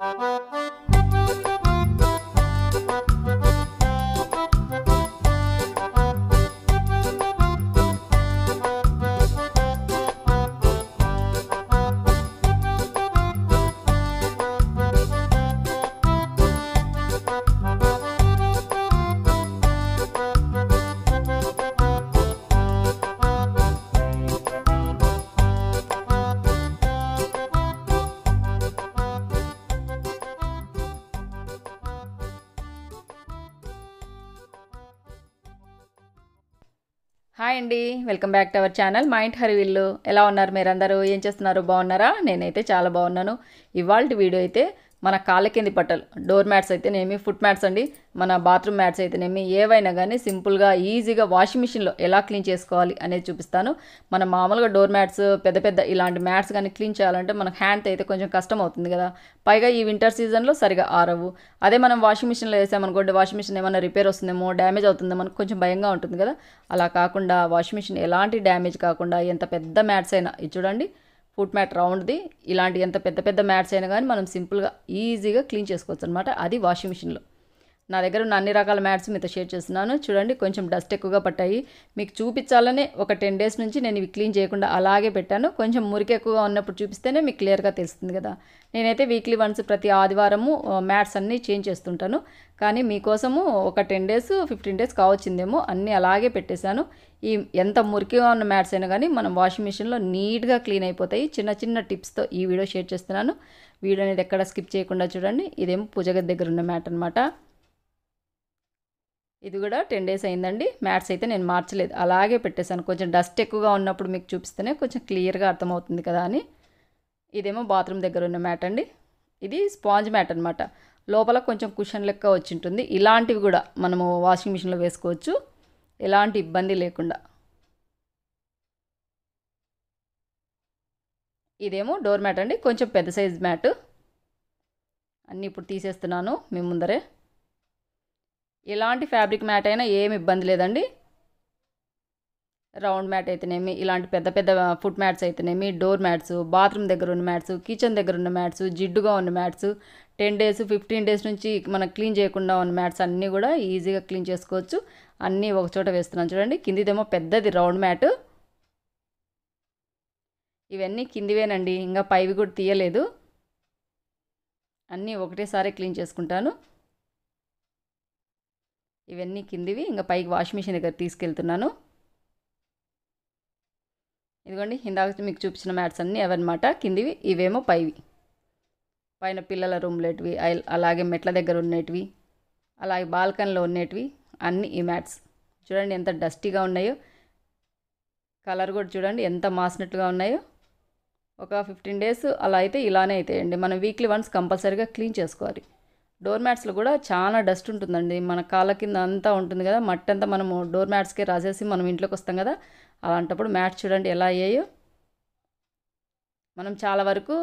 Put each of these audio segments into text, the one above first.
Müzik welcome back to our channel మా ఇంటి హరివిల్లు ఎలా ఉన్నారు మీరందరూ ఏం చేస్తున్నారు బాగున్నారా నేనైతే చాలా బాగున్నాను ఇవాళ వీడియో అయితే మన కాళ్ళ కింది బట్టలు డోర్ మ్యాట్స్ అయితేనేమి ఫుట్ మ్యాట్స్ అండి మన బాత్రూమ్ మ్యాట్స్ అయితేనేమి ఏవైనా కానీ సింపుల్గా ఈజీగా వాషింగ్ మిషన్లో ఎలా క్లీన్ చేసుకోవాలి అనేది చూపిస్తాను మన మామూలుగా డోర్ మ్యాట్స్ పెద్ద పెద్ద ఇలాంటి మ్యాట్స్ కానీ క్లీన్ చేయాలంటే మనకు హ్యాండ్ అయితే కొంచెం కష్టం అవుతుంది కదా పైగా ఈ వింటర్ సీజన్లో సరిగా ఆరవు అదే మనం వాషింగ్ మిషన్లో వేసామనుకోండి వాషింగ్ మిషన్ ఏమైనా రిపేర్ వస్తుందేమో డ్యామేజ్ అవుతుందేమో మనకు కొంచెం భయంగా ఉంటుంది కదా అలా కాకుండా వాషింగ్ మిషన్ ఎలాంటి డ్యామేజ్ కాకుండా ఎంత పెద్ద మ్యాట్స్ అయినా ఇది చూడండి ఫుట్ మ్యాట్ రౌండ్ది ఇలాంటి ఎంత పెద్ద పెద్ద మ్యాట్స్ అయినా కానీ మనం సింపుల్గా ఈజీగా క్లీన్ చేసుకోవచ్చు అనమాట అది వాషింగ్ మిషన్లో నా దగ్గర ఉన్న అన్ని రకాల మ్యాట్స్ మీతో షేర్ చేస్తున్నాను చూడండి కొంచెం డస్ట్ ఎక్కువగా పట్టాయి మీకు చూపించాలనే ఒక టెన్ డేస్ నుంచి నేను ఇవి క్లీన్ చేయకుండా అలాగే పెట్టాను కొంచెం మురికి ఎక్కువగా ఉన్నప్పుడు చూపిస్తేనే మీకు క్లియర్గా తెలుస్తుంది కదా నేనైతే వీక్లీ వన్స్ ప్రతి ఆదివారము మ్యాట్స్ అన్నీ చేంజ్ చేస్తుంటాను కానీ మీకోసము ఒక టెన్ డేస్ ఫిఫ్టీన్ డేస్ కావచ్చిందేమో అన్నీ అలాగే పెట్టేశాను ఈ ఎంత మురికిగా ఉన్న మ్యాట్స్ అయినా కానీ మనం వాషింగ్ మిషన్లో నీట్గా క్లీన్ అయిపోతాయి చిన్న చిన్న టిప్స్తో ఈ వీడియో షేర్ చేస్తున్నాను వీడియో అనేది ఎక్కడ స్కిప్ చేయకుండా చూడండి ఇదేమో పూజగది దగ్గర ఉన్న మ్యాట్ అనమాట ఇది కూడా టెన్ డేస్ అయిందండి మ్యాట్స్ అయితే నేను మార్చలేదు అలాగే పెట్టేశాను కొంచెం డస్ట్ ఎక్కువగా ఉన్నప్పుడు మీకు చూపిస్తేనే కొంచెం క్లియర్గా అర్థమవుతుంది కదా అని ఇదేమో బాత్రూమ్ దగ్గర ఉన్న మ్యాట్ అండి ఇది స్పాంజ్ మ్యాట్ అనమాట లోపల కొంచెం కుషన్ లెక్క వచ్చి ఉంటుంది ఇలాంటివి కూడా మనము వాషింగ్ మిషన్లో వేసుకోవచ్చు ఎలాంటి ఇబ్బంది లేకుండా ఇదేమో డోర్ మ్యాట్ అండి కొంచెం పెద్ద సైజ్ మ్యాట్ అన్నీ ఇప్పుడు తీసేస్తున్నాను మీ ముందరే ఎలాంటి ఫ్యాబ్రిక్ మ్యాట్ అయినా ఏమి ఇబ్బంది లేదండి రౌండ్ మ్యాట్ అయితేనేమి ఇలాంటి పెద్ద పెద్ద ఫుట్ మ్యాట్స్ అయితేనేమి డోర్ మ్యాట్స్ బాత్రూమ్ దగ్గర ఉన్న మ్యాట్స్ కిచెన్ దగ్గర ఉన్న మ్యాట్స్ జిడ్డుగా ఉన్న mats ten days fifteen days నుంచి మనం క్లీన్ చేయకుండా ఉన్న మ్యాట్స్ అన్నీ కూడా ఈజీగా క్లీన్ చేసుకోవచ్చు అన్నీ ఒక చోట వేస్తున్నాను చూడండి కిందిదేమో పెద్దది రౌండ్ మ్యాట్ ఇవన్నీ కిందివేనండి ఇంకా పైవి కూడా తీయలేదు అన్నీ ఒకటేసారి క్లీన్ చేసుకుంటాను ఇవన్నీ కిందివి ఇంకా పైకి వాషింగ్ మిషన్ దగ్గర తీసుకెళ్తున్నాను ఇదిగోండి ఇందాక మీకు చూపించిన మ్యాట్స్ అన్నీ అవన్నమాట కిందివి ఇవేమో పైవి పైన పిల్లల రూమ్లేటివి అలాగే మెట్ల దగ్గర ఉండేటివి అలాగే బాల్కనీలో ఉండేటివి అన్నీ ఈ మ్యాట్స్ చూడండి ఎంత డస్టీగా ఉన్నాయో కలర్ కూడా చూడండి ఎంత మాసినట్లుగా ఉన్నాయో ఒక ఫిఫ్టీన్ డేస్ అలా అయితే ఇలానే అవుతాయండి మనం వీక్లీ వన్స్ కంపల్సరీగా క్లీన్ చేసుకోవాలి డోర్ మ్యాట్స్లో కూడా చాలా డస్ట్ ఉంటుందండి మన కాళ్ళ కింద అంతా ఉంటుంది కదా మట్టి అంతా మనము డోర్ మ్యాట్స్కే రాసేసి మనం ఇంట్లోకి వస్తాం కదా అలాంటప్పుడు మ్యాట్ చూడండి ఎలా అయ్యాయో మనం చాలా వరకు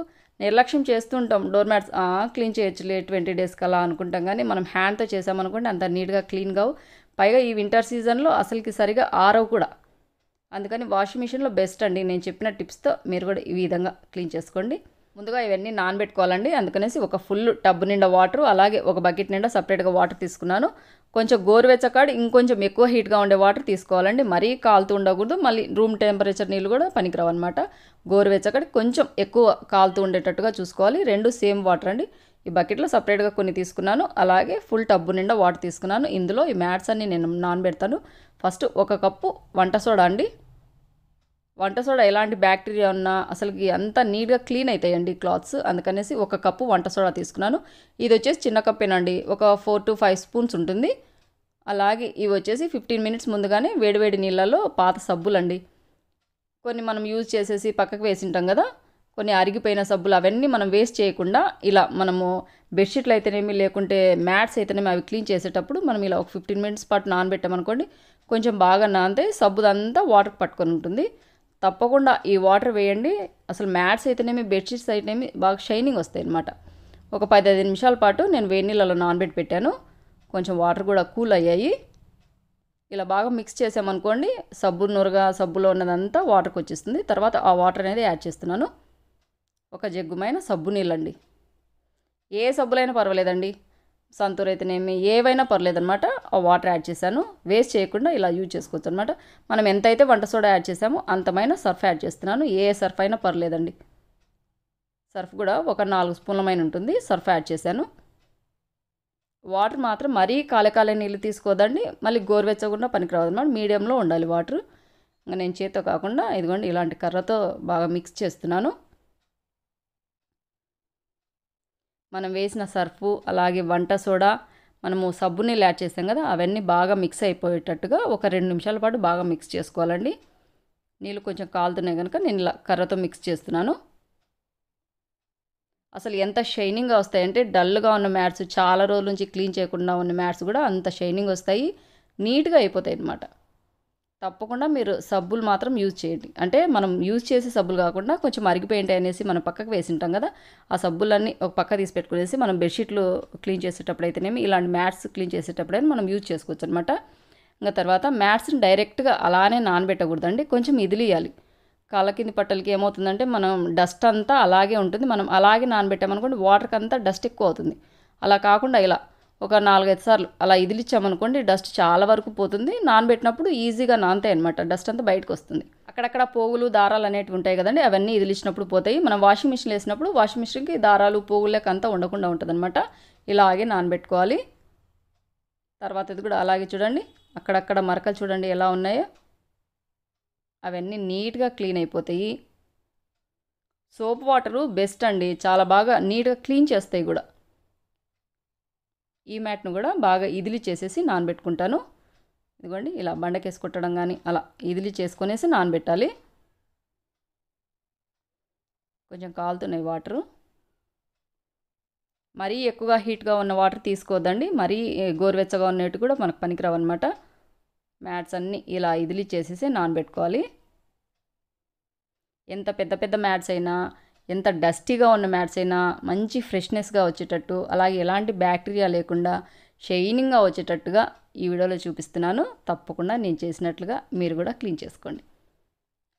నిర్లక్ష్యం చేస్తుంటాం డోర్ మ్యాట్స్ క్లీన్ చేయొచ్చులే ట్వంటీ డేస్కి అలా అనుకుంటాం కానీ మనం హ్యాండ్తో చేసామనుకోండి అంత నీట్గా క్లీన్గా పైగా ఈ వింటర్ సీజన్లో అసలుకి సరిగా ఆరవు కూడా అందుకని వాషింగ్ మిషన్లో బెస్ట్ అండి నేను చెప్పిన టిప్స్తో మీరు కూడా ఈ విధంగా క్లీన్ చేసుకోండి ముందుగా ఇవన్నీ నానబెట్టుకోవాలండి అందుకనేసి ఒక ఫుల్ టబ్ నిండా వాటర్ అలాగే ఒక బకెట్ నిండా సపరేట్గా వాటర్ తీసుకున్నాను కొంచెం గోరువెచ్చకాడు ఇంకొంచెం ఎక్కువ హీట్గా ఉండే వాటర్ తీసుకోవాలండి మరీ కాలుతూ ఉండకూడదు మళ్ళీ రూమ్ టెంపరేచర్ నీళ్ళు కూడా పనికిరావు అనమాట గోరువెచ్చకాడి కొంచెం ఎక్కువ కాలుతూ ఉండేటట్టుగా చూసుకోవాలి రెండు సేమ్ వాటర్ అండి ఈ బకెట్లో సపరేట్గా కొన్ని తీసుకున్నాను అలాగే ఫుల్ టబ్బు నిండా వాటర్ తీసుకున్నాను ఇందులో ఈ మ్యాట్స్ అన్ని నేను నానబెడతాను ఫస్ట్ ఒక కప్పు వంట సోడా అండి వంట సోడా ఎలాంటి బ్యాక్టీరియా ఉన్నా అసలు అంతా నీట్గా క్లీన్ అవుతాయండి క్లాత్స్ అందుకనేసి ఒక కప్పు వంట సోడా తీసుకున్నాను ఇది వచ్చేసి చిన్న కప్పేనండి ఒక ఫోర్ టు ఫైవ్ స్పూన్స్ ఉంటుంది అలాగే ఇవి వచ్చేసి ఫిఫ్టీన్ మినిట్స్ ముందుగానే వేడివేడి నీళ్ళలో పాత సబ్బులండి కొన్ని మనం యూజ్ చేసేసి పక్కకు వేసింటాం కదా కొన్ని అరిగిపోయిన సబ్బులు అవన్నీ మనం వేస్ట్ చేయకుండా ఇలా మనము బెడ్షీట్లు అయితేనేమి లేకుంటే మ్యాట్స్ అయితేనేమి అవి క్లీన్ చేసేటప్పుడు మనం ఇలా ఒక ఫిఫ్టీన్ మినిట్స్ పాటు నానబెట్టామనుకోండి కొంచెం బాగా నానితే సబ్బుదంతా వాటర్ పట్టుకొని ఉంటుంది తప్పకుండా ఈ వాటర్ వేయండి అసలు మ్యాట్స్ అయితేనేమి బెడ్షీట్స్ అయితేనేమి బాగా షైనింగ్ వస్తాయి అనమాట ఒక పదిహేను నిమిషాల పాటు నేను వేడి నీళ్ళలో నానబెట్టి పెట్టాను కొంచెం వాటర్ కూడా కూల్ అయ్యాయి ఇలా బాగా మిక్స్ చేసామనుకోండి సబ్బు నూరగా సబ్బులో ఉన్నదంతా వాటర్కి వచ్చేస్తుంది తర్వాత ఆ వాటర్ అనేది యాడ్ చేస్తున్నాను ఒక జగ్గుమైన సబ్బు నీళ్ళండి ఏ సబ్బులైనా పర్వాలేదండి సంతూర్ అయితే నేను ఏవైనా పర్లేదనమాట ఆ వాటర్ యాడ్ చేశాను వేస్ట్ చేయకుండా ఇలా యూజ్ చేసుకోవచ్చు అనమాట మనం ఎంతైతే వంట సోడా యాడ్ చేసామో అంతమైన సర్ఫ్ యాడ్ చేస్తున్నాను ఏ సర్ఫ్ అయినా పర్లేదండి సర్ఫ్ కూడా ఒక నాలుగు స్పూన్లమైన ఉంటుంది సర్ఫ్ యాడ్ చేశాను వాటర్ మాత్రం మరీ కాలకాల నీళ్ళు తీసుకోదండి మళ్ళీ గోరువెచ్చకుండా పనికిరాదు అనమాట మీడియంలో ఉండాలి వాటర్ నేను చేత్తో కాకుండా ఇదిగోండి ఇలాంటి కర్రతో బాగా మిక్స్ చేస్తున్నాను మనం వేసిన సర్ఫు అలాగే వంట సోడా మనము సబ్బుని యాడ్ చేసాం కదా అవన్నీ బాగా మిక్స్ అయిపోయేటట్టుగా ఒక రెండు నిమిషాల పాటు బాగా మిక్స్ చేసుకోవాలండి నీళ్ళు కొంచెం కాలుతున్నాయి కనుక నేను ఇలా కర్రతో మిక్స్ చేస్తున్నాను అసలు ఎంత షైనింగ్గా వస్తాయంటే డల్గా ఉన్న మ్యాట్స్ చాలా రోజుల నుంచి క్లీన్ చేయకుండా ఉన్న మ్యాట్స్ కూడా అంత షైనింగ్ వస్తాయి నీట్గా అయిపోతాయి అన్నమాట తప్పకుండా మీరు సబ్బులు మాత్రం యూజ్ చేయండి అంటే మనం యూజ్ చేసే సబ్బులు కాకుండా కొంచెం మరిగిపోయింటి అనేసి మనం పక్కకు వేసి ఉంటాం కదా ఆ సబ్బులన్నీ ఒక పక్క తీసి పెట్టుకునేసి మనం బెడ్షీట్లు క్లీన్ చేసేటప్పుడు అయితేనేమి ఇలాంటి మ్యాట్స్ క్లీన్ చేసేటప్పుడైనా మనం యూజ్ చేసుకోవచ్చు అనమాట ఇంకా తర్వాత మ్యాట్స్ని డైరెక్ట్గా అలానే నానబెట్టకూడదండి కొంచెం ఇదిలియాలి కాళ్ళ కింది పట్టలకి ఏమవుతుందంటే మనం డస్ట్ అంతా అలాగే ఉంటుంది మనం అలాగే నానబెట్టామనుకోండి వాటర్కి అంతా డస్ట్ ఎక్కువ అవుతుంది అలా కాకుండా ఇలా ఒక నాలుగైదు సార్లు అలా ఇదిలిచ్చామనుకోండి డస్ట్ చాలా వరకు పోతుంది నానబెట్టినప్పుడు ఈజీగా నానతాయి అనమాట డస్ట్ అంతా బయటకు వస్తుంది అక్కడక్కడ పోగులు దారాలు అనేటివి ఉంటాయి కదండి అవన్నీ ఇదిలిచ్చినప్పుడు పోతాయి మనం వాషింగ్ మిషన్ వేసినప్పుడు వాషింగ్ మిషన్కి దారాలు లేక అంతా ఉండకుండా ఉంటుందన్నమాట ఇలాగే నానబెట్టుకోవాలి తర్వాత ఇది కూడా అలాగే చూడండి అక్కడక్కడ మరకలు చూడండి ఎలా ఉన్నాయో అవన్నీ నీట్గా క్లీన్ అయిపోతాయి సోప్ వాటరు బెస్ట్ అండి చాలా బాగా నీట్గా క్లీన్ చేస్తాయి కూడా ఈ మ్యాట్ను కూడా బాగా ఇదిలి చేసేసి నానబెట్టుకుంటాను ఇదిగోండి ఇలా బండకేసి కుట్టడం కానీ అలా ఇదిలి చేసుకునేసి నానబెట్టాలి కొంచెం కాలుతున్నాయి వాటరు మరీ ఎక్కువగా హీట్గా ఉన్న వాటర్ తీసుకోవద్దండి మరీ గోరువెచ్చగా ఉన్నట్టు కూడా మనకు అనమాట మ్యాట్స్ అన్నీ ఇలా ఇదిలి చేసేసి నానబెట్టుకోవాలి ఎంత పెద్ద పెద్ద మ్యాట్స్ అయినా ఎంత డస్టీగా ఉన్న మ్యాట్స్ అయినా మంచి ఫ్రెష్నెస్గా వచ్చేటట్టు అలాగే ఎలాంటి బ్యాక్టీరియా లేకుండా షైనింగ్గా వచ్చేటట్టుగా ఈ వీడియోలో చూపిస్తున్నాను తప్పకుండా నేను చేసినట్లుగా మీరు కూడా క్లీన్ చేసుకోండి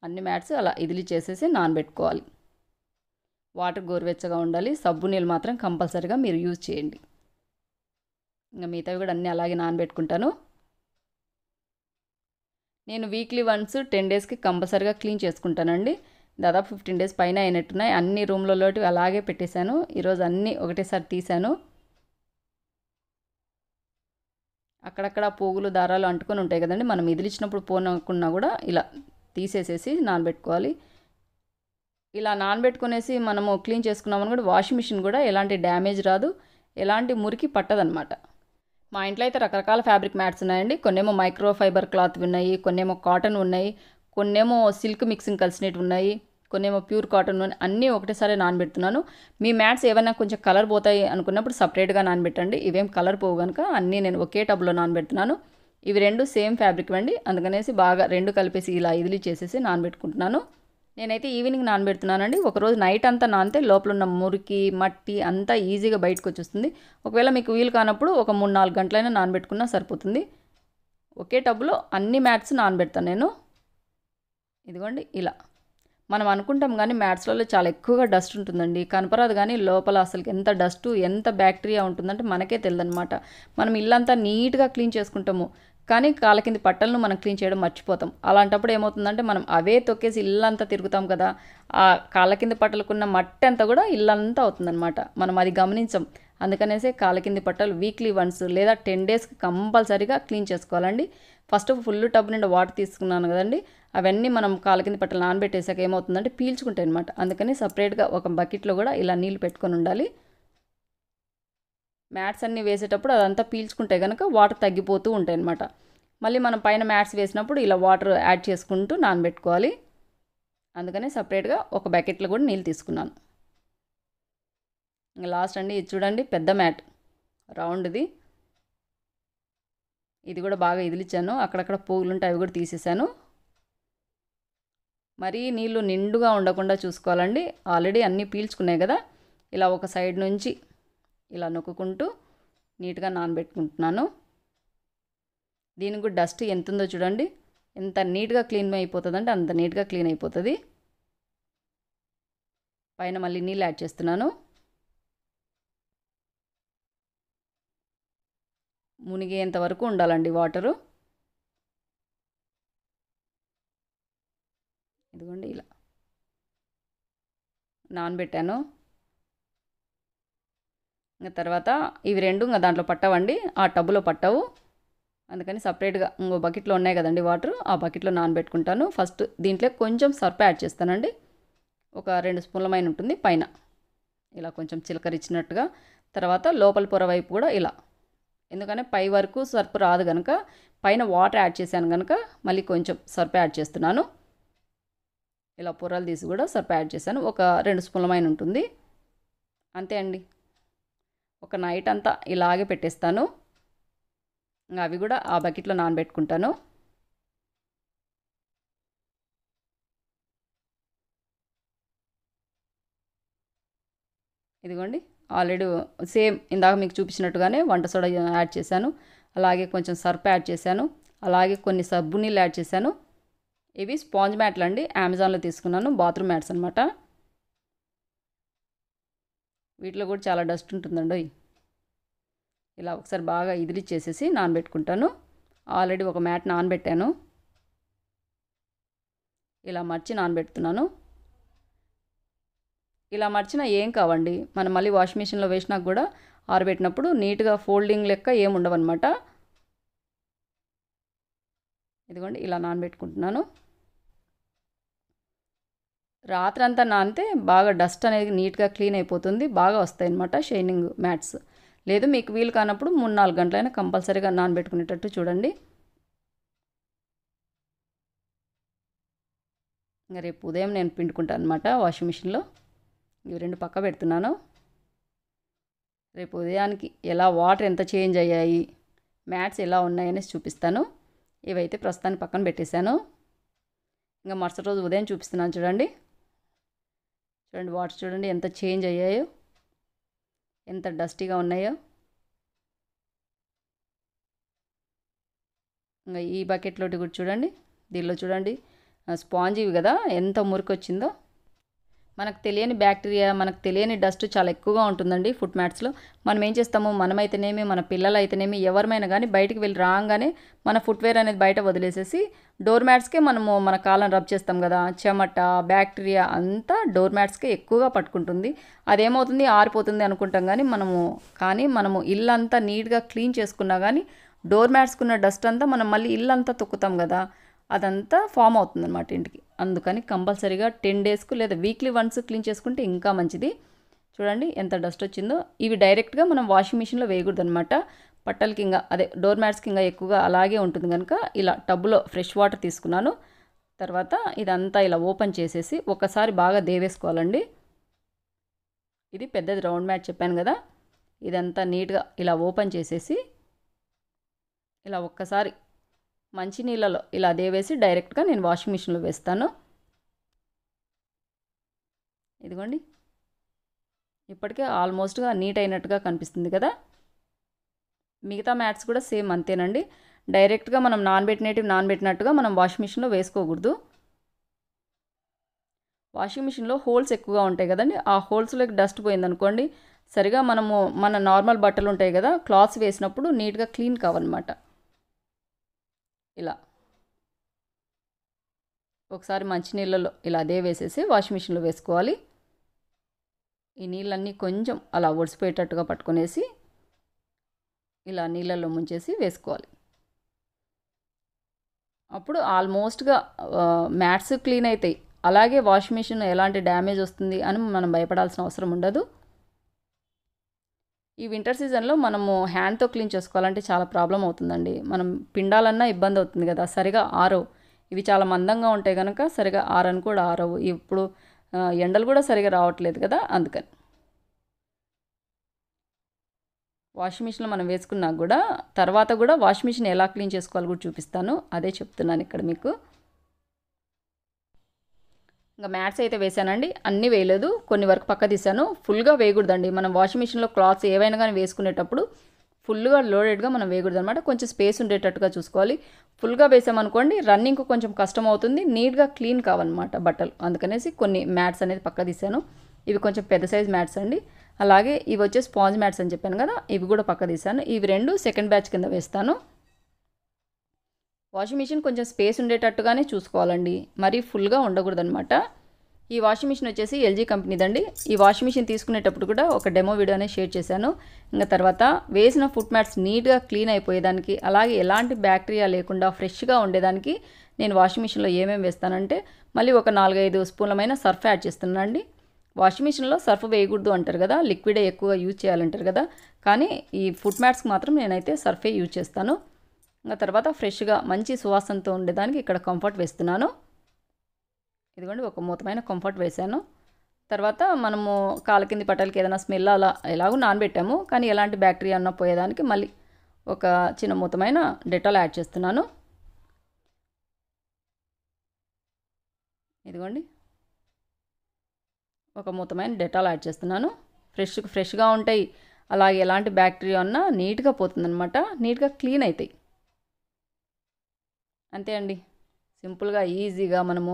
అన్ని మ్యాట్స్ అలా ఇదిలి చేసేసి నానబెట్టుకోవాలి వాటర్ గోరువెచ్చగా ఉండాలి సబ్బు నీళ్ళు మాత్రం కంపల్సరీగా మీరు యూజ్ చేయండి ఇంకా మిగతావి కూడా అన్నీ అలాగే నానబెట్టుకుంటాను నేను వీక్లీ వన్స్ టెన్ డేస్కి కంపల్సరీగా క్లీన్ చేసుకుంటానండి దాదాపు ఫిఫ్టీన్ డేస్ పైన అయినట్టున్నాయి అన్ని రూమ్లలోటి అలాగే పెట్టేశాను ఈరోజు అన్నీ ఒకటేసారి తీశాను అక్కడక్కడ పోగులు దారాలు అంటుకొని ఉంటాయి కదండి మనం ఇదిలిచ్చినప్పుడు పోనకున్నా కూడా ఇలా తీసేసేసి నానబెట్టుకోవాలి ఇలా నానబెట్టుకునేసి మనము క్లీన్ చేసుకున్నామని కూడా వాషింగ్ మిషన్ కూడా ఎలాంటి డ్యామేజ్ రాదు ఎలాంటి మురికి పట్టదనమాట మా ఇంట్లో అయితే రకరకాల ఫ్యాబ్రిక్ మ్యాట్స్ ఉన్నాయండి కొన్నేమో మైక్రో ఫైబర్ క్లాత్ ఉన్నాయి కొన్నేమో కాటన్ ఉన్నాయి కొన్నేమో సిల్క్ మిక్సింగ్ కలిసినవి ఉన్నాయి కొన్నేమో ప్యూర్ కాటన్ అన్నీ ఒకటేసారి నానబెడుతున్నాను మీ మ్యాట్స్ ఏమైనా కొంచెం కలర్ పోతాయి అనుకున్నప్పుడు సపరేట్గా నానబెట్టండి ఇవేం కలర్ పోవు కనుక అన్నీ నేను ఒకే టబ్లో నానబెడుతున్నాను ఇవి రెండు సేమ్ ఫ్యాబ్రిక్ అండి అందుకనేసి బాగా రెండు కలిపేసి ఇలా ఇదిలి చేసేసి నానబెట్టుకుంటున్నాను నేనైతే ఈవినింగ్ నానబెడుతున్నానండి ఒకరోజు నైట్ అంతా నానితే లోపల ఉన్న మురికి మట్టి అంతా ఈజీగా బయటకు వచ్చేస్తుంది ఒకవేళ మీకు వీలు కానప్పుడు ఒక మూడు నాలుగు గంటలైనా నానబెట్టుకున్నా సరిపోతుంది ఒకే టబ్లో అన్ని మ్యాట్స్ నానబెడతాను నేను ఇదిగోండి ఇలా మనం అనుకుంటాం కానీ మ్యాట్స్లలో చాలా ఎక్కువగా డస్ట్ ఉంటుందండి కనపరాదు కానీ లోపల అసలు ఎంత డస్ట్ ఎంత బ్యాక్టీరియా ఉంటుందంటే మనకే తెలియదన్నమాట మనం ఇల్లంతా నీట్గా క్లీన్ చేసుకుంటాము కానీ కాళ్ళ కింద పట్టలను మనం క్లీన్ చేయడం మర్చిపోతాం అలాంటప్పుడు ఏమవుతుందంటే మనం అవే తొక్కేసి ఇల్లంతా తిరుగుతాం కదా ఆ కాళ్ళ కింద పట్టలకున్న మట్టి అంతా కూడా ఇల్లంతా అవుతుందన్నమాట మనం అది గమనించం అందుకనేసి కాళ్ళ కింద పట్టలు వీక్లీ వన్స్ లేదా టెన్ డేస్కి కంపల్సరీగా క్లీన్ చేసుకోవాలండి ఫస్ట్ ఫుల్ టబ్ నుండి వాటర్ తీసుకున్నాను కదండి అవన్నీ మనం కాల కింద పట్టలు నానబెట్టేసాక ఏమవుతుందంటే పీల్చుకుంటాయి అనమాట అందుకని సపరేట్గా ఒక బకెట్లో కూడా ఇలా నీళ్ళు పెట్టుకొని ఉండాలి మ్యాట్స్ అన్నీ వేసేటప్పుడు అదంతా పీల్చుకుంటే కనుక వాటర్ తగ్గిపోతూ ఉంటాయి అనమాట మళ్ళీ మనం పైన మ్యాట్స్ వేసినప్పుడు ఇలా వాటర్ యాడ్ చేసుకుంటూ నానబెట్టుకోవాలి అందుకనే సపరేట్గా ఒక బకెట్లో కూడా నీళ్ళు తీసుకున్నాను లాస్ట్ అండి ఇది చూడండి పెద్ద మ్యాట్ రౌండ్ది ఇది కూడా బాగా ఇదిలిచ్చాను అక్కడక్కడ పూలు ఉంటే అవి కూడా తీసేసాను మరీ నీళ్ళు నిండుగా ఉండకుండా చూసుకోవాలండి ఆల్రెడీ అన్నీ పీల్చుకున్నాయి కదా ఇలా ఒక సైడ్ నుంచి ఇలా నొక్కుంటూ నీట్గా నానబెట్టుకుంటున్నాను దీనికి డస్ట్ ఎంత ఉందో చూడండి ఎంత నీట్గా క్లీన్ అయిపోతుందంటే అంత నీట్గా క్లీన్ అయిపోతుంది పైన మళ్ళీ నీళ్ళు యాడ్ చేస్తున్నాను మునిగేంత వరకు ఉండాలండి వాటరు ఇదిగోండి ఇలా నానబెట్టాను ఇంకా తర్వాత ఇవి రెండు ఇంకా దాంట్లో పట్టవండి ఆ టబ్బులో పట్టవు అందుకని సపరేట్గా ఇంకో బకెట్లో ఉన్నాయి కదండి వాటర్ ఆ బకెట్లో నానబెట్టుకుంటాను ఫస్ట్ దీంట్లో కొంచెం సర్ప యాడ్ చేస్తానండి ఒక రెండు స్పూన్లమైన ఉంటుంది పైన ఇలా కొంచెం చిలకరిచ్చినట్టుగా తర్వాత లోపల పొర వైపు కూడా ఇలా ఎందుకంటే పై వరకు సర్పు రాదు కనుక పైన వాటర్ యాడ్ చేశాను కనుక మళ్ళీ కొంచెం సర్పు యాడ్ చేస్తున్నాను ఇలా పొరలు తీసి కూడా సర్పు యాడ్ చేశాను ఒక రెండు స్పూన్లమైన ఉంటుంది అంతే అండి ఒక నైట్ అంతా ఇలాగే పెట్టేస్తాను అవి కూడా ఆ బకెట్లో నానబెట్టుకుంటాను ఇదిగోండి ఆల్రెడీ సేమ్ ఇందాక మీకు చూపించినట్టుగానే వంట సోడా యాడ్ చేశాను అలాగే కొంచెం సర్ప్ యాడ్ చేశాను అలాగే కొన్ని సబ్బు నీళ్ళు యాడ్ చేశాను ఇవి స్పాంజ్ మ్యాట్లు అండి అమెజాన్లో తీసుకున్నాను బాత్రూమ్ మ్యాట్స్ అనమాట వీటిలో కూడా చాలా డస్ట్ ఉంటుందండి ఇలా ఒకసారి బాగా చేసేసి నానబెట్టుకుంటాను ఆల్రెడీ ఒక మ్యాట్ నానబెట్టాను ఇలా మర్చి నానబెడుతున్నాను ఇలా మర్చినా ఏం కావండి మనం మళ్ళీ వాషింగ్ మిషన్లో వేసినా కూడా ఆరబెట్టినప్పుడు నీట్గా ఫోల్డింగ్ లెక్క ఏముండవన్నమాట ఇదిగోండి ఇలా నానబెట్టుకుంటున్నాను రాత్రంతా నానితే బాగా డస్ట్ అనేది నీట్గా క్లీన్ అయిపోతుంది బాగా వస్తాయి అన్నమాట షైనింగ్ మ్యాట్స్ లేదు మీకు వీలు కానప్పుడు మూడు నాలుగు గంటలైనా కంపల్సరీగా నానబెట్టుకునేటట్టు చూడండి ఇంకా రేపు ఉదయం నేను పిండుకుంటాను అనమాట వాషింగ్ మిషన్లో ఇవి రెండు పక్క పెడుతున్నాను రేపు ఉదయానికి ఎలా వాటర్ ఎంత చేంజ్ అయ్యాయి మ్యాట్స్ ఎలా ఉన్నాయనేసి చూపిస్తాను ఇవైతే ప్రస్తుతానికి పక్కన పెట్టేశాను ఇంకా మరుసటి రోజు ఉదయం చూపిస్తున్నాను చూడండి చూడండి వాటర్ చూడండి ఎంత చేంజ్ అయ్యాయో ఎంత డస్టీగా ఉన్నాయో ఇంకా ఈ బకెట్లోటి కూడా చూడండి దీనిలో చూడండి స్పాంజ్ ఇవి కదా ఎంత మురికి వచ్చిందో మనకు తెలియని బ్యాక్టీరియా మనకు తెలియని డస్ట్ చాలా ఎక్కువగా ఉంటుందండి ఫుడ్ మ్యాట్స్లో మనం ఏం చేస్తాము మనమైతేనేమి మన పిల్లలు అయితేనేమి ఎవరిమైనా కానీ బయటికి వెళ్ళి రాగానే మన ఫుట్వేర్ అనేది బయట వదిలేసేసి డోర్ మ్యాట్స్కే మనము మన కాలం రబ్ చేస్తాం కదా చెమట బ్యాక్టీరియా అంతా డోర్ మ్యాట్స్కే ఎక్కువగా పట్టుకుంటుంది అదేమవుతుంది ఆరిపోతుంది అనుకుంటాం కానీ మనము కానీ మనము ఇల్లంతా నీట్గా క్లీన్ చేసుకున్నా కానీ డోర్ మ్యాట్స్కున్న డస్ట్ అంతా మనం మళ్ళీ ఇల్లంతా తొక్కుతాం కదా అదంతా ఫామ్ అవుతుంది అనమాట ఇంటికి అందుకని కంపల్సరీగా టెన్ డేస్కు లేదా వీక్లీ వన్స్ క్లీన్ చేసుకుంటే ఇంకా మంచిది చూడండి ఎంత డస్ట్ వచ్చిందో ఇవి డైరెక్ట్గా మనం వాషింగ్ మిషన్లో వేయకూడదు అనమాట పట్టలకి ఇంకా అదే డోర్ మ్యాట్స్కి ఇంకా ఎక్కువగా అలాగే ఉంటుంది కనుక ఇలా టబ్లో ఫ్రెష్ వాటర్ తీసుకున్నాను తర్వాత ఇదంతా ఇలా ఓపెన్ చేసేసి ఒకసారి బాగా దేవేసుకోవాలండి ఇది పెద్దది రౌండ్ మ్యాట్ చెప్పాను కదా ఇదంతా నీట్గా ఇలా ఓపెన్ చేసేసి ఇలా ఒక్కసారి మంచి నీళ్ళలో ఇలా అదే వేసి డైరెక్ట్గా నేను వాషింగ్ మిషన్లో వేస్తాను ఇదిగోండి ఇప్పటికే ఆల్మోస్ట్గా నీట్ అయినట్టుగా కనిపిస్తుంది కదా మిగతా మ్యాట్స్ కూడా సేమ్ అంతేనండి డైరెక్ట్గా మనం నానబెట్టినవి నాన్బెట్టినట్టుగా మనం వాషింగ్ మిషన్లో వేసుకోకూడదు వాషింగ్ మిషన్లో హోల్స్ ఎక్కువగా ఉంటాయి కదండి ఆ హోల్స్లోకి డస్ట్ పోయిందనుకోండి సరిగా మనము మన నార్మల్ బట్టలు ఉంటాయి కదా క్లాత్స్ వేసినప్పుడు నీట్గా క్లీన్ కావన్నమాట ఇలా ఒకసారి మంచి నీళ్ళలో ఇలా అదే వేసేసి వాషింగ్ మిషన్లో వేసుకోవాలి ఈ నీళ్ళన్నీ కొంచెం అలా ఒడిసిపోయేటట్టుగా పట్టుకునేసి ఇలా నీళ్ళల్లో ముంచేసి వేసుకోవాలి అప్పుడు ఆల్మోస్ట్గా మ్యాట్స్ క్లీన్ అవుతాయి అలాగే వాషింగ్ మిషన్ ఎలాంటి డ్యామేజ్ వస్తుంది అని మనం భయపడాల్సిన అవసరం ఉండదు ఈ వింటర్ సీజన్లో మనము హ్యాండ్తో క్లీన్ చేసుకోవాలంటే చాలా ప్రాబ్లం అవుతుందండి మనం పిండాలన్నా ఇబ్బంది అవుతుంది కదా సరిగా ఆరవు ఇవి చాలా మందంగా ఉంటాయి కనుక సరిగా ఆరని కూడా ఆరవు ఇప్పుడు ఎండలు కూడా సరిగా రావట్లేదు కదా అందుకని వాషింగ్ మిషన్లో మనం వేసుకున్నా కూడా తర్వాత కూడా వాషింగ్ మిషన్ ఎలా క్లీన్ చేసుకోవాలి కూడా చూపిస్తాను అదే చెప్తున్నాను ఇక్కడ మీకు ఇంకా మ్యాట్స్ అయితే వేసానండి అన్నీ వేయలేదు కొన్ని వరకు పక్క తీసాను ఫుల్గా వేయకూడదండి మనం వాషింగ్ మిషన్లో క్లాత్స్ ఏవైనా కానీ వేసుకునేటప్పుడు ఫుల్గా లోడెడ్గా మనం వేయకూడదు అనమాట కొంచెం స్పేస్ ఉండేటట్టుగా చూసుకోవాలి ఫుల్గా వేసామనుకోండి రన్నింగ్కు కొంచెం కష్టం అవుతుంది నీట్గా క్లీన్ కావాలన్నమాట బట్టలు అందుకనేసి కొన్ని మ్యాట్స్ అనేది పక్క తీసాను ఇవి కొంచెం పెద్ద సైజ్ మ్యాట్స్ అండి అలాగే ఇవి వచ్చే స్పాంజ్ మ్యాట్స్ అని చెప్పాను కదా ఇవి కూడా పక్క తీసాను ఇవి రెండు సెకండ్ బ్యాచ్ కింద వేస్తాను వాషింగ్ మిషన్ కొంచెం స్పేస్ ఉండేటట్టుగానే చూసుకోవాలండి మరీ ఫుల్గా ఉండకూడదనమాట ఈ వాషింగ్ మిషన్ వచ్చేసి ఎల్జీ కంపెనీదండి ఈ వాషింగ్ మిషన్ తీసుకునేటప్పుడు కూడా ఒక డెమో అనేది షేర్ చేశాను ఇంకా తర్వాత వేసిన ఫుట్ మ్యాట్స్ నీట్గా క్లీన్ అయిపోయేదానికి అలాగే ఎలాంటి బ్యాక్టీరియా లేకుండా ఫ్రెష్గా ఉండేదానికి నేను వాషింగ్ మిషన్లో ఏమేమి వేస్తానంటే మళ్ళీ ఒక నాలుగైదు స్పూన్లమైన సర్ఫ్ యాడ్ చేస్తున్నానండి వాషింగ్ మిషన్లో సర్ఫ్ వేయకూడదు అంటారు కదా లిక్విడే ఎక్కువగా యూజ్ చేయాలంటారు కదా కానీ ఈ ఫుట్ మ్యాట్స్కి మాత్రం నేనైతే సర్ఫే యూజ్ చేస్తాను ఇంకా తర్వాత ఫ్రెష్గా మంచి సువాసనతో ఉండేదానికి ఇక్కడ కంఫర్ట్ వేస్తున్నాను ఇదిగోండి ఒక మూతమైన కంఫర్ట్ వేశాను తర్వాత మనము కాల కింది పట్టాలకి ఏదైనా స్మెల్ అలా ఎలాగో నానబెట్టాము కానీ ఎలాంటి బ్యాక్టీరియా అన్న పోయేదానికి మళ్ళీ ఒక చిన్న మూతమైన డెటాల్ యాడ్ చేస్తున్నాను ఇదిగోండి ఒక మూతమైన డెటాల్ యాడ్ చేస్తున్నాను ఫ్రెష్ ఫ్రెష్గా ఉంటాయి అలాగే ఎలాంటి బ్యాక్టీరియా ఉన్నా నీట్గా పోతుందనమాట నీట్గా క్లీన్ అవుతాయి అంతే అండి సింపుల్గా ఈజీగా మనము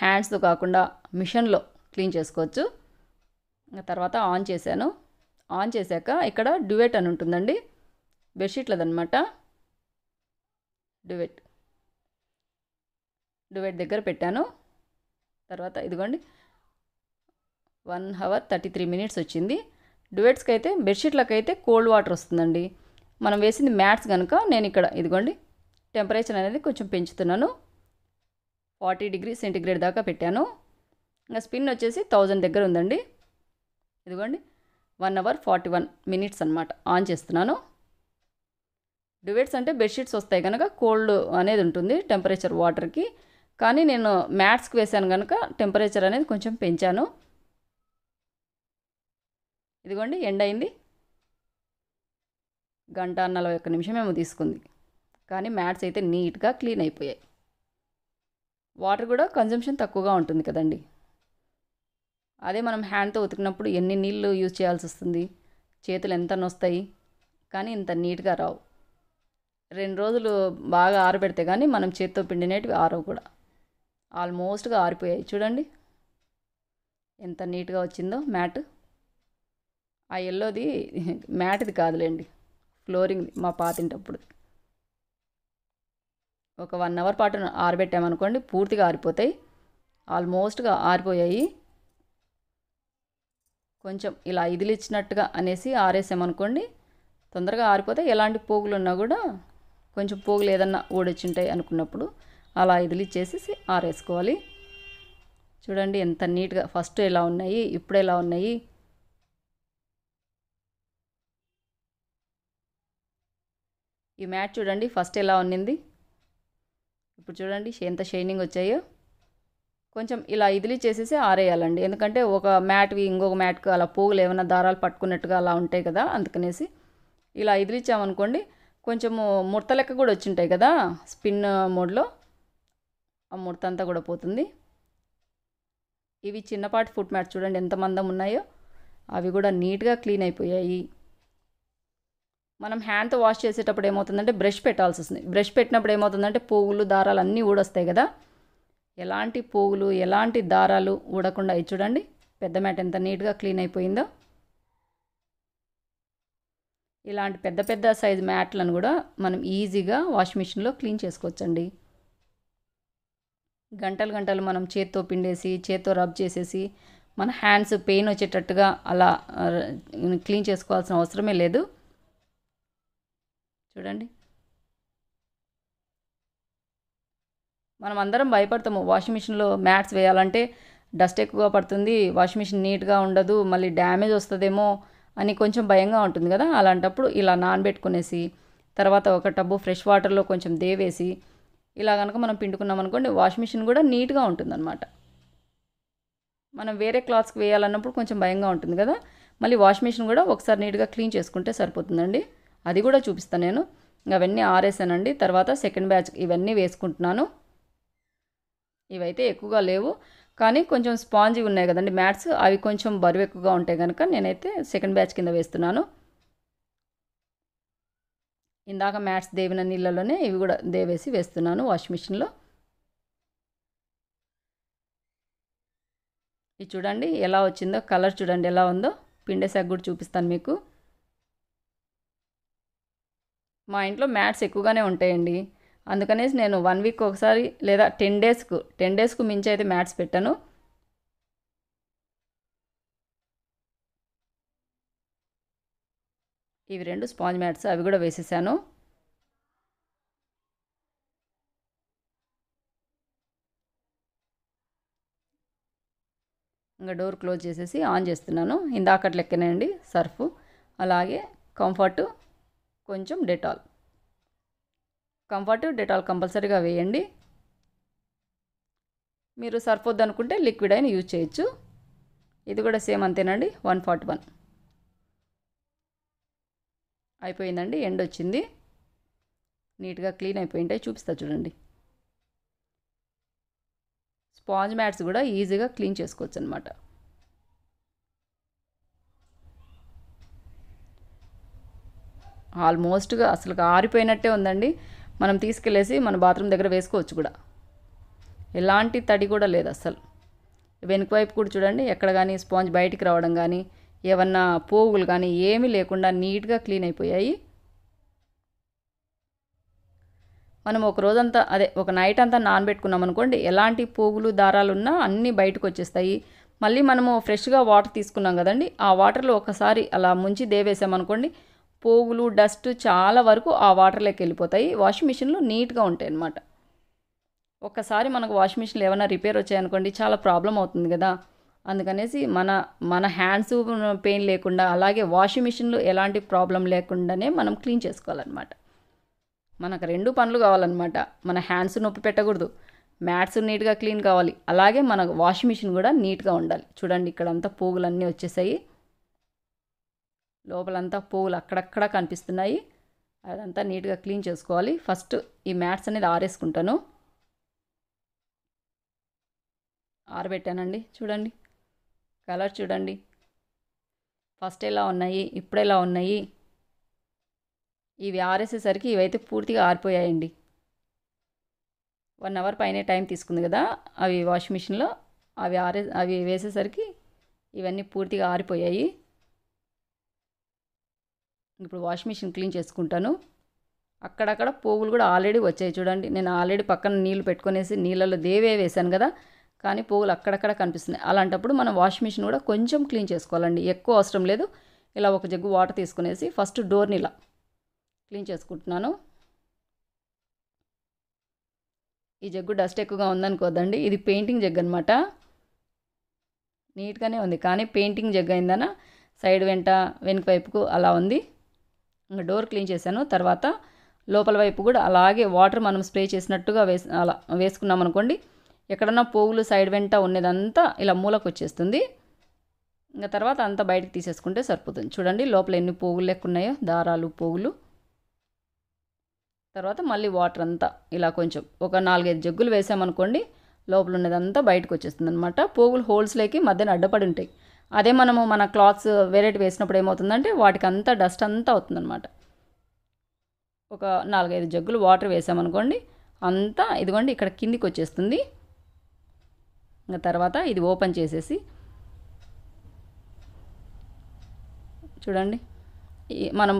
హ్యాండ్స్తో కాకుండా మిషన్లో క్లీన్ చేసుకోవచ్చు తర్వాత ఆన్ చేశాను ఆన్ చేశాక ఇక్కడ డ్యువెట్ అని ఉంటుందండి బెడ్షీట్లదనమాట డ్యూవెట్ డ్యూవెట్ దగ్గర పెట్టాను తర్వాత ఇదిగోండి one hour thirty three minutes వచ్చింది డ్యూవెట్స్కి అయితే బెడ్షీట్లకు అయితే కోల్డ్ వాటర్ వస్తుందండి మనం వేసింది మ్యాట్స్ కనుక నేను ఇక్కడ ఇదిగోండి టెంపరేచర్ అనేది కొంచెం పెంచుతున్నాను ఫార్టీ డిగ్రీ సెంటిగ్రేడ్ దాకా పెట్టాను ఇంకా స్పిన్ వచ్చేసి థౌజండ్ దగ్గర ఉందండి ఇదిగోండి one hour forty one minutes అనమాట ఆన్ చేస్తున్నాను డ్యువెట్స్ అంటే బెడ్షీట్స్ వస్తాయి కనుక కోల్డ్ అనేది ఉంటుంది టెంపరేచర్ వాటర్కి కానీ నేను మ్యాట్స్కి వేశాను కనుక టెంపరేచర్ అనేది కొంచెం పెంచాను ఇదిగోండి ఎండ్ అయింది గంట నలభై ఒక్క నిమిషం ఏమో తీసుకుంది కానీ మ్యాట్స్ అయితే నీట్గా క్లీన్ అయిపోయాయి వాటర్ కూడా కన్జంప్షన్ తక్కువగా ఉంటుంది కదండి అదే మనం హ్యాండ్తో ఉతికినప్పుడు ఎన్ని నీళ్ళు యూజ్ చేయాల్సి వస్తుంది చేతులు ఎంత నొస్తాయి కానీ ఇంత నీట్గా రావు రెండు రోజులు బాగా ఆరబెడితే కానీ మనం చేత్తో పిండినేటివి ఆరవు కూడా ఆల్మోస్ట్గా ఆరిపోయాయి చూడండి ఎంత నీట్గా వచ్చిందో మ్యాట్ ఆ ఎల్లోది మ్యాట్ది కాదులేండి ఫ్లోరింగ్ది మా పాతింటప్పుడు ఒక వన్ అవర్ పాటు ఆరబెట్టామనుకోండి పూర్తిగా ఆరిపోతాయి ఆల్మోస్ట్గా ఆరిపోయాయి కొంచెం ఇలా ఇదిలిచ్చినట్టుగా అనేసి ఆరేసామనుకోండి తొందరగా ఆరిపోతే ఎలాంటి పోగులు ఉన్నా కూడా కొంచెం పోగులు ఏదన్నా ఉంటాయి అనుకున్నప్పుడు అలా ఇదిలిచ్చేసేసి ఆరేసుకోవాలి చూడండి ఎంత నీట్గా ఫస్ట్ ఎలా ఉన్నాయి ఇప్పుడు ఎలా ఉన్నాయి ఈ మ్యాట్ చూడండి ఫస్ట్ ఎలా ఉన్నింది ఇప్పుడు చూడండి ఎంత షైనింగ్ వచ్చాయో కొంచెం ఇలా ఇదిలి చేసేసి ఆరేయాలండి ఎందుకంటే ఒక మ్యాట్వి ఇంకొక మ్యాట్కి అలా పోగులు ఏమైనా దారాలు పట్టుకున్నట్టుగా అలా ఉంటాయి కదా అందుకనేసి ఇలా ఇదిలిచ్చామనుకోండి కొంచెము ముడత లెక్క కూడా వచ్చింటాయి కదా స్పిన్ మోడ్లో ఆ ముడత అంతా కూడా పోతుంది ఇవి చిన్నపాటి ఫుట్ మ్యాట్ చూడండి ఎంత మందం ఉన్నాయో అవి కూడా నీట్గా క్లీన్ అయిపోయాయి మనం హ్యాండ్తో వాష్ చేసేటప్పుడు ఏమవుతుందంటే బ్రష్ పెట్టాల్సి వస్తుంది బ్రష్ పెట్టినప్పుడు ఏమవుతుందంటే పువ్వులు దారాలు అన్నీ ఊడొస్తాయి కదా ఎలాంటి పువ్వులు ఎలాంటి దారాలు ఊడకుండా అవి చూడండి పెద్ద మ్యాట్ ఎంత నీట్గా క్లీన్ అయిపోయిందో ఇలాంటి పెద్ద పెద్ద సైజు మ్యాట్లను కూడా మనం ఈజీగా వాషింగ్ మిషన్లో క్లీన్ చేసుకోవచ్చండి గంటలు గంటలు మనం చేత్తో పిండేసి చేత్తో రబ్ చేసేసి మన హ్యాండ్స్ పెయిన్ వచ్చేటట్టుగా అలా క్లీన్ చేసుకోవాల్సిన అవసరమే లేదు చూడండి మనం అందరం భయపడతాము వాషింగ్ మిషన్లో మ్యాట్స్ వేయాలంటే డస్ట్ ఎక్కువగా పడుతుంది వాషింగ్ మిషన్ నీట్గా ఉండదు మళ్ళీ డ్యామేజ్ వస్తుందేమో అని కొంచెం భయంగా ఉంటుంది కదా అలాంటప్పుడు ఇలా నానబెట్టుకునేసి తర్వాత ఒక టబ్బు ఫ్రెష్ వాటర్లో కొంచెం దేవేసి ఇలా కనుక మనం పిండుకున్నాం అనుకోండి వాషింగ్ మిషన్ కూడా నీట్గా ఉంటుందన్నమాట మనం వేరే క్లాత్స్కి వేయాలన్నప్పుడు కొంచెం భయంగా ఉంటుంది కదా మళ్ళీ వాషింగ్ మిషన్ కూడా ఒకసారి నీట్గా క్లీన్ చేసుకుంటే సరిపోతుందండి అది కూడా చూపిస్తాను నేను అవన్నీ ఆరేసానండి తర్వాత సెకండ్ బ్యాచ్ ఇవన్నీ వేసుకుంటున్నాను ఇవైతే ఎక్కువగా లేవు కానీ కొంచెం స్పాంజ్ ఉన్నాయి కదండి మ్యాట్స్ అవి కొంచెం బరువు ఎక్కువగా ఉంటాయి కనుక నేనైతే సెకండ్ బ్యాచ్ కింద వేస్తున్నాను ఇందాక మ్యాట్స్ దేవిన నీళ్ళలోనే ఇవి కూడా దేవేసి వేస్తున్నాను వాషింగ్ మిషన్లో ఇది చూడండి ఎలా వచ్చిందో కలర్ చూడండి ఎలా ఉందో పిండే సగ్గు కూడా చూపిస్తాను మీకు మా ఇంట్లో మ్యాట్స్ ఎక్కువగానే ఉంటాయండి అందుకనేసి నేను వన్ వీక్ ఒకసారి లేదా టెన్ డేస్కు టెన్ డేస్కు మించి అయితే మ్యాట్స్ పెట్టాను ఇవి రెండు స్పాంజ్ మ్యాట్స్ అవి కూడా వేసేసాను ఇంకా డోర్ క్లోజ్ చేసేసి ఆన్ చేస్తున్నాను అండి సర్ఫ్ అలాగే కంఫర్టు కొంచెం డెటాల్ కంఫర్ట్ డెటాల్ కంపల్సరీగా వేయండి మీరు సరిపోద్ది అనుకుంటే లిక్విడ్ అయిన యూజ్ చేయొచ్చు ఇది కూడా సేమ్ అంతేనండి వన్ ఫార్టీ వన్ అయిపోయిందండి ఎండ్ వచ్చింది నీట్గా క్లీన్ అయిపోయింటాయి చూపిస్తా చూడండి స్పాంజ్ మ్యాట్స్ కూడా ఈజీగా క్లీన్ చేసుకోవచ్చు అనమాట ఆల్మోస్ట్గా అసలు ఆరిపోయినట్టే ఉందండి మనం తీసుకెళ్ళేసి మన బాత్రూమ్ దగ్గర వేసుకోవచ్చు కూడా ఎలాంటి తడి కూడా లేదు అస్సలు వెనుక వైపు కూడా చూడండి ఎక్కడ కానీ స్పాంజ్ బయటికి రావడం కానీ ఏమన్నా పోగులు కానీ ఏమీ లేకుండా నీట్గా క్లీన్ అయిపోయాయి మనం ఒక రోజంతా అదే ఒక నైట్ అంతా నానబెట్టుకున్నాం అనుకోండి ఎలాంటి పోగులు దారాలు ఉన్నా అన్నీ బయటకు వచ్చేస్తాయి మళ్ళీ మనము ఫ్రెష్గా వాటర్ తీసుకున్నాం కదండి ఆ వాటర్లో ఒకసారి అలా ముంచి దేవేసామనుకోండి పోగులు డస్ట్ చాలా వరకు ఆ వాటర్లోకి వెళ్ళిపోతాయి వాషింగ్ మిషన్లు నీట్గా ఉంటాయి అన్నమాట ఒక్కసారి మనకు వాషింగ్ మిషన్లు ఏమైనా రిపేర్ వచ్చాయనుకోండి చాలా ప్రాబ్లం అవుతుంది కదా అందుకనేసి మన మన హ్యాండ్స్ పెయిన్ లేకుండా అలాగే వాషింగ్ మిషన్లు ఎలాంటి ప్రాబ్లం లేకుండానే మనం క్లీన్ చేసుకోవాలన్నమాట మనకు రెండు పనులు కావాలన్నమాట మన హ్యాండ్స్ నొప్పి పెట్టకూడదు మ్యాట్స్ నీట్గా క్లీన్ కావాలి అలాగే మన వాషింగ్ మిషన్ కూడా నీట్గా ఉండాలి చూడండి ఇక్కడంతా అంతా పోగులన్నీ వచ్చేసాయి లోపలంతా పువ్వులు అక్కడక్కడ కనిపిస్తున్నాయి అదంతా నీట్గా క్లీన్ చేసుకోవాలి ఫస్ట్ ఈ మ్యాట్స్ అనేది ఆరేసుకుంటాను ఆరబెట్టానండి చూడండి కలర్ చూడండి ఫస్ట్ ఎలా ఉన్నాయి ఇప్పుడు ఎలా ఉన్నాయి ఇవి ఆరేసేసరికి ఇవైతే పూర్తిగా ఆరిపోయాయండి వన్ అవర్ పైనే టైం తీసుకుంది కదా అవి వాషింగ్ మిషన్లో అవి ఆరే అవి వేసేసరికి ఇవన్నీ పూర్తిగా ఆరిపోయాయి ఇప్పుడు వాషింగ్ మిషన్ క్లీన్ చేసుకుంటాను అక్కడక్కడ పోగులు కూడా ఆల్రెడీ వచ్చాయి చూడండి నేను ఆల్రెడీ పక్కన నీళ్ళు పెట్టుకునేసి నీళ్ళలో దేవే వేశాను కదా కానీ పోగులు అక్కడక్కడ కనిపిస్తున్నాయి అలాంటప్పుడు మనం వాషింగ్ మిషన్ కూడా కొంచెం క్లీన్ చేసుకోవాలండి ఎక్కువ అవసరం లేదు ఇలా ఒక జగ్గు వాటర్ తీసుకునేసి ఫస్ట్ డోర్ని ఇలా క్లీన్ చేసుకుంటున్నాను ఈ జగ్గు డస్ట్ ఎక్కువగా ఉందనుకోదండి ఇది పెయింటింగ్ జగ్గు అనమాట నీట్గానే ఉంది కానీ పెయింటింగ్ జగ్గు అయిందన సైడ్ వెంట వెనుక వైపుకు అలా ఉంది ఇంకా డోర్ క్లీన్ చేశాను తర్వాత లోపల వైపు కూడా అలాగే వాటర్ మనం స్ప్రే చేసినట్టుగా వేసి అలా వేసుకున్నాం అనుకోండి ఎక్కడన్నా పోగులు సైడ్ వెంట ఉండేదంతా ఇలా మూలకు వచ్చేస్తుంది ఇంకా తర్వాత అంతా బయటకు తీసేసుకుంటే సరిపోతుంది చూడండి లోపల ఎన్ని పోగులు లెక్క ఉన్నాయో దారాలు పోగులు తర్వాత మళ్ళీ వాటర్ అంతా ఇలా కొంచెం ఒక నాలుగైదు జగ్గులు వేసామనుకోండి లోపల ఉన్నదంతా బయటకు వచ్చేస్తుంది అనమాట పోగులు హోల్స్లోకి మధ్యన అడ్డపడి ఉంటాయి అదే మనము మన క్లాత్స్ వేరేటి వేసినప్పుడు ఏమవుతుందంటే వాటికి అంతా డస్ట్ అంతా అవుతుందనమాట ఒక నాలుగైదు జగ్గులు వాటర్ వేసామనుకోండి అంతా ఇదిగోండి ఇక్కడ కిందికి వచ్చేస్తుంది ఇంకా తర్వాత ఇది ఓపెన్ చేసేసి చూడండి మనం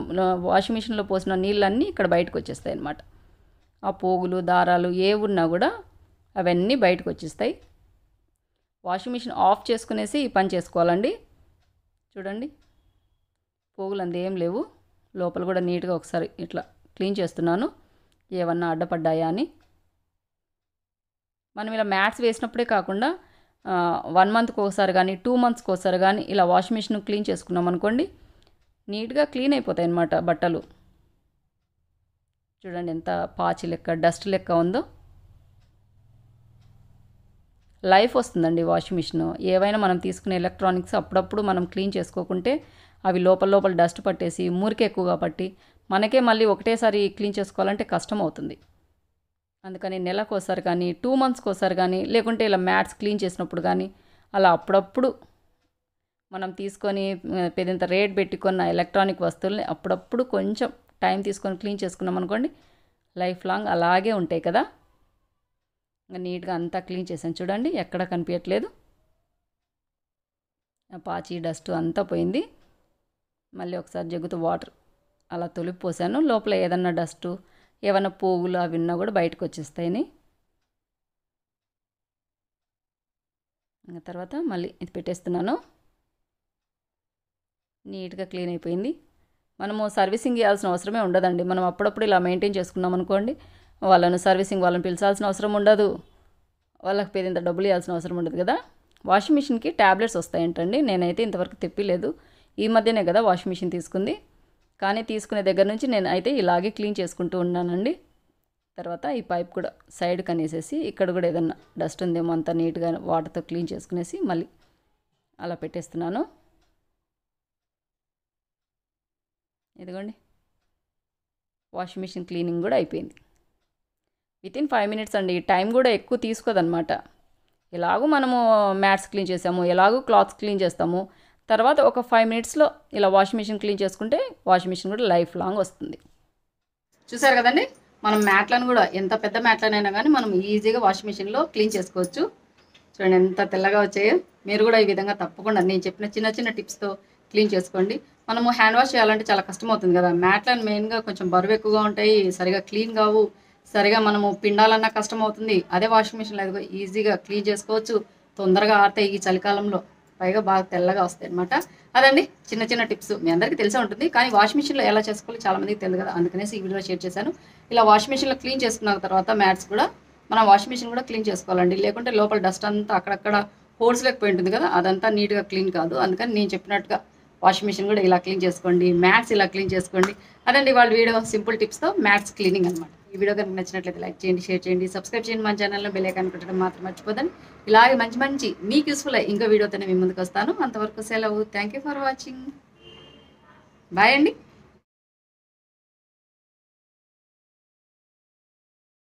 వాషింగ్ మిషన్లో పోసిన నీళ్ళన్నీ ఇక్కడ బయటకు వచ్చేస్తాయి అన్నమాట ఆ పోగులు దారాలు ఏ ఉన్నా కూడా అవన్నీ బయటకు వచ్చేస్తాయి వాషింగ్ మిషన్ ఆఫ్ చేసుకునేసి ఈ పని చేసుకోవాలండి చూడండి పోగులు ఏం లేవు లోపల కూడా నీట్గా ఒకసారి ఇట్లా క్లీన్ చేస్తున్నాను ఏమన్నా అడ్డపడ్డాయా అని మనం ఇలా మ్యాట్స్ వేసినప్పుడే కాకుండా వన్ మంత్కి ఒకసారి కానీ టూ మంత్స్కి ఒకసారి కానీ ఇలా వాషింగ్ మిషన్ క్లీన్ చేసుకున్నాం అనుకోండి నీట్గా క్లీన్ అయిపోతాయి అన్నమాట బట్టలు చూడండి ఎంత పాచి లెక్క డస్ట్ లెక్క ఉందో లైఫ్ వస్తుందండి వాషింగ్ మిషన్ ఏవైనా మనం తీసుకునే ఎలక్ట్రానిక్స్ అప్పుడప్పుడు మనం క్లీన్ చేసుకోకుంటే అవి లోపల లోపల డస్ట్ పట్టేసి మురికి ఎక్కువగా పట్టి మనకే మళ్ళీ ఒకటేసారి క్లీన్ చేసుకోవాలంటే కష్టం అవుతుంది అందుకని ఒకసారి కానీ టూ మంత్స్కి ఒకసారి కానీ లేకుంటే ఇలా మ్యాట్స్ క్లీన్ చేసినప్పుడు కానీ అలా అప్పుడప్పుడు మనం తీసుకొని పెద్దంత రేట్ పెట్టుకున్న ఎలక్ట్రానిక్ వస్తువుల్ని అప్పుడప్పుడు కొంచెం టైం తీసుకొని క్లీన్ చేసుకున్నాం అనుకోండి లైఫ్ లాంగ్ అలాగే ఉంటాయి కదా నీట్గా అంతా క్లీన్ చేశాను చూడండి ఎక్కడ కనిపించట్లేదు పాచి డస్ట్ అంతా పోయింది మళ్ళీ ఒకసారి జగ్గుతూ వాటర్ అలా తొలిపి పోసాను లోపల ఏదన్నా డస్టు ఏమైనా పోగులు అవి ఉన్నా కూడా బయటకు వచ్చేస్తాయని ఇంకా తర్వాత మళ్ళీ ఇది పెట్టేస్తున్నాను నీట్గా క్లీన్ అయిపోయింది మనము సర్వీసింగ్ చేయాల్సిన అవసరమే ఉండదండి మనం అప్పుడప్పుడు ఇలా మెయింటైన్ చేసుకున్నాం అనుకోండి వాళ్ళను సర్వీసింగ్ వాళ్ళని పిలిచాల్సిన అవసరం ఉండదు వాళ్ళకి పేరింత డబ్బులు ఇవ్వాల్సిన అవసరం ఉండదు కదా వాషింగ్ మిషన్కి ట్యాబ్లెట్స్ వస్తాయంటండి నేనైతే ఇంతవరకు తెప్పిలేదు ఈ మధ్యనే కదా వాషింగ్ మిషన్ తీసుకుంది కానీ తీసుకునే దగ్గర నుంచి నేను అయితే ఇలాగే క్లీన్ చేసుకుంటూ ఉన్నానండి తర్వాత ఈ పైప్ కూడా సైడ్ కనేసేసి ఇక్కడ కూడా ఏదన్నా డస్ట్ ఉందేమో అంత నీట్గా వాటర్తో క్లీన్ చేసుకునేసి మళ్ళీ అలా పెట్టేస్తున్నాను ఇదిగోండి వాషింగ్ మిషన్ క్లీనింగ్ కూడా అయిపోయింది విత్ ఇన్ ఫైవ్ మినిట్స్ అండి టైం కూడా ఎక్కువ తీసుకోదన్నమాట ఎలాగో మనము మ్యాట్స్ క్లీన్ చేసాము ఎలాగో క్లాత్స్ క్లీన్ చేస్తాము తర్వాత ఒక ఫైవ్ మినిట్స్లో ఇలా వాషింగ్ మిషన్ క్లీన్ చేసుకుంటే వాషింగ్ మిషన్ కూడా లైఫ్ లాంగ్ వస్తుంది చూసారు కదండి మనం మ్యాట్లను కూడా ఎంత పెద్ద మ్యాట్లనైనా కానీ మనం ఈజీగా వాషింగ్ మిషన్లో క్లీన్ చేసుకోవచ్చు చూడండి ఎంత తెల్లగా వచ్చాయో మీరు కూడా ఈ విధంగా తప్పకుండా నేను చెప్పిన చిన్న చిన్న టిప్స్తో క్లీన్ చేసుకోండి మనము హ్యాండ్ వాష్ చేయాలంటే చాలా కష్టం అవుతుంది కదా మ్యాట్లను మెయిన్గా కొంచెం బరువు ఎక్కువగా ఉంటాయి సరిగా క్లీన్ కావు సరిగా మనము పిండాలన్నా కష్టం అవుతుంది అదే వాషింగ్ మిషన్ లేదు ఈజీగా క్లీన్ చేసుకోవచ్చు తొందరగా ఆడతాయి ఈ చలికాలంలో పైగా బాగా తెల్లగా వస్తాయి అనమాట అదండి చిన్న చిన్న టిప్స్ మీ అందరికీ తెలిసే ఉంటుంది కానీ వాషింగ్ మిషన్లో ఎలా చేసుకోవాలో చాలామందికి తెలియదు కదా అందుకనేసి ఈ వీడియో షేర్ చేశాను ఇలా వాషింగ్ మిషన్లో క్లీన్ చేసుకున్న తర్వాత మ్యాట్స్ కూడా మనం వాషింగ్ మిషన్ కూడా క్లీన్ చేసుకోవాలండి లేకుంటే లోపల డస్ట్ అంతా అక్కడక్కడ హోల్స్ లేకపోయి ఉంటుంది కదా అదంతా నీట్గా క్లీన్ కాదు అందుకని నేను చెప్పినట్టుగా వాషింగ్ మిషన్ కూడా ఇలా క్లీన్ చేసుకోండి మ్యాట్స్ ఇలా క్లీన్ చేసుకోండి అదండి వాళ్ళ వీడియో సింపుల్ టిప్స్తో మ్యాట్స్ క్లీనింగ్ అనమాట ఈ వీడియో కనుక నచ్చినట్లయితే లైక్ చేయండి షేర్ చేయండి సబ్స్క్రైబ్ చేయండి మా ఛానల్లో బెలైకాన్ పెట్టడం మాత్రం మర్చిపోదాను ఇలాగే మంచి మంచి మీకు యూస్ఫుల్ ఇంకో వీడియోతోనే మీ ముందుకు వస్తాను అంతవరకు సెలవు థ్యాంక్ ఫర్ వాచింగ్ బాయ్ అండి